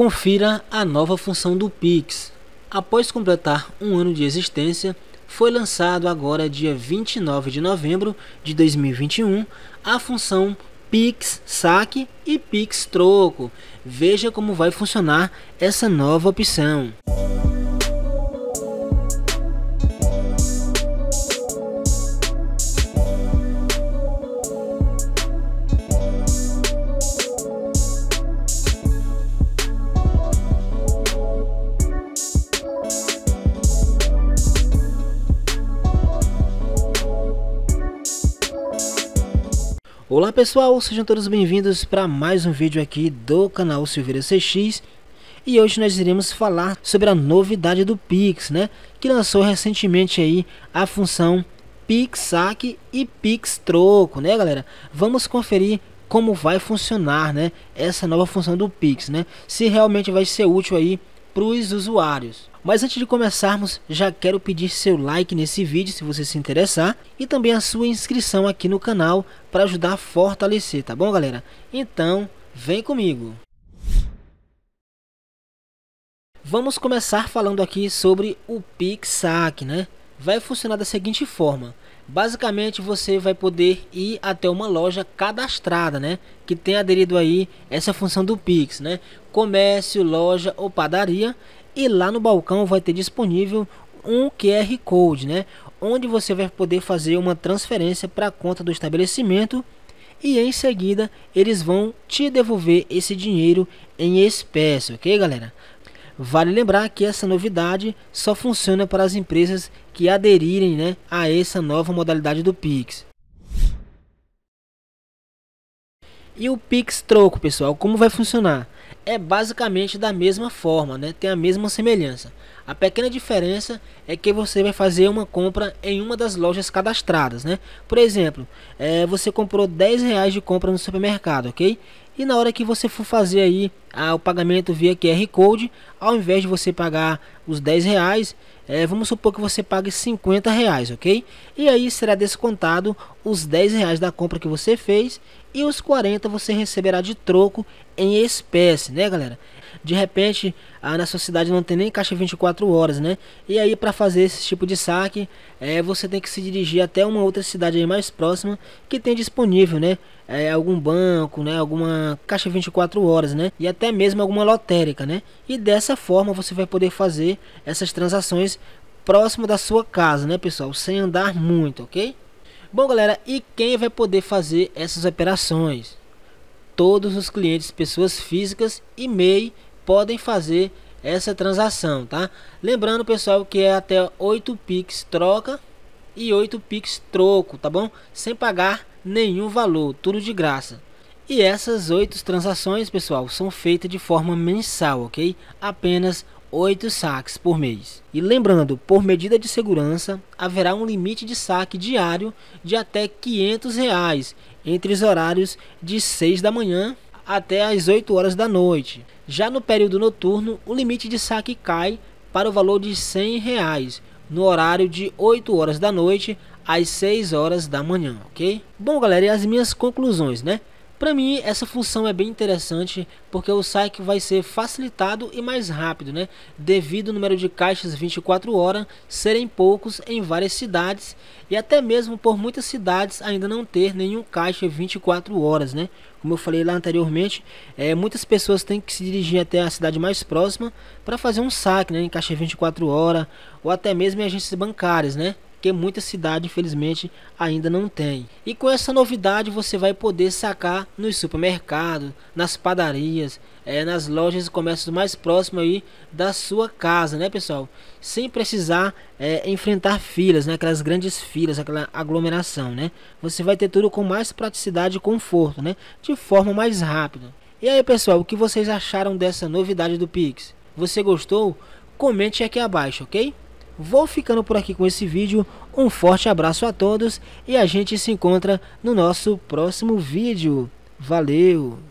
Confira a nova função do Pix. Após completar um ano de existência, foi lançado agora dia 29 de novembro de 2021 a função Pix Saque e Pix Troco. Veja como vai funcionar essa nova opção. Olá pessoal, sejam todos bem-vindos para mais um vídeo aqui do canal Silveira CX e hoje nós iremos falar sobre a novidade do Pix, né? Que lançou recentemente aí a função Pix Saque e Pix Troco, né galera? Vamos conferir como vai funcionar, né? Essa nova função do Pix, né? Se realmente vai ser útil aí para os usuários. Mas antes de começarmos, já quero pedir seu like nesse vídeo se você se interessar e também a sua inscrição aqui no canal para ajudar a fortalecer, tá bom galera? Então, vem comigo! Vamos começar falando aqui sobre o PixSac, né? Vai funcionar da seguinte forma. Basicamente você vai poder ir até uma loja cadastrada, né, que tem aderido aí essa função do Pix, né? Comércio, loja ou padaria, e lá no balcão vai ter disponível um QR Code, né, onde você vai poder fazer uma transferência para a conta do estabelecimento e em seguida eles vão te devolver esse dinheiro em espécie, OK, galera? Vale lembrar que essa novidade só funciona para as empresas que aderirem né, a essa nova modalidade do Pix. E o Pix Troco, pessoal, como vai funcionar? É basicamente da mesma forma, né? Tem a mesma semelhança. A pequena diferença é que você vai fazer uma compra em uma das lojas cadastradas, né? Por exemplo, é, você comprou 10 reais de compra no supermercado, ok? E na hora que você for fazer aí ah, o pagamento via QR Code, ao invés de você pagar os 10 reais, é, vamos supor que você pague 50 reais, ok? E aí será descontado os 10 reais da compra que você fez e os 40 você receberá de troco em espécie, né galera? De repente, a na sua cidade não tem nem caixa 24 horas, né? E aí, para fazer esse tipo de saque, é, você tem que se dirigir até uma outra cidade mais próxima que tem disponível, né? É, algum banco, né? Alguma caixa 24 horas, né? E até mesmo alguma lotérica, né? E dessa forma você vai poder fazer essas transações próximo da sua casa, né, pessoal? Sem andar muito, ok? Bom, galera, e quem vai poder fazer essas operações? Todos os clientes, pessoas físicas e MEI podem fazer essa transação, tá? Lembrando, pessoal, que é até 8 Pix troca e 8 Pix troco, tá bom? Sem pagar nenhum valor, tudo de graça. E essas 8 transações, pessoal, são feitas de forma mensal, ok? Apenas 8 saques por mês. E lembrando, por medida de segurança, haverá um limite de saque diário de até 500 reais entre os horários de 6 da manhã até as 8 horas da noite. Já no período noturno, o limite de saque cai para o valor de R$ reais, no horário de 8 horas da noite às 6 horas da manhã, ok? Bom, galera, e as minhas conclusões, né? Para mim, essa função é bem interessante porque o saque vai ser facilitado e mais rápido, né? devido ao número de caixas 24 horas serem poucos em várias cidades e até mesmo por muitas cidades ainda não ter nenhum caixa 24 horas. Né? Como eu falei lá anteriormente, é, muitas pessoas têm que se dirigir até a cidade mais próxima para fazer um saque né? em caixa 24 horas ou até mesmo em agências bancárias. Né? que muita cidade infelizmente ainda não tem. E com essa novidade você vai poder sacar nos supermercados, nas padarias, é, nas lojas e comércios mais próximos aí da sua casa, né pessoal? Sem precisar é, enfrentar filas, né? aquelas grandes filas, aquela aglomeração, né? Você vai ter tudo com mais praticidade e conforto, né? De forma mais rápida. E aí pessoal, o que vocês acharam dessa novidade do Pix? Você gostou? Comente aqui abaixo, ok? Vou ficando por aqui com esse vídeo. Um forte abraço a todos e a gente se encontra no nosso próximo vídeo. Valeu!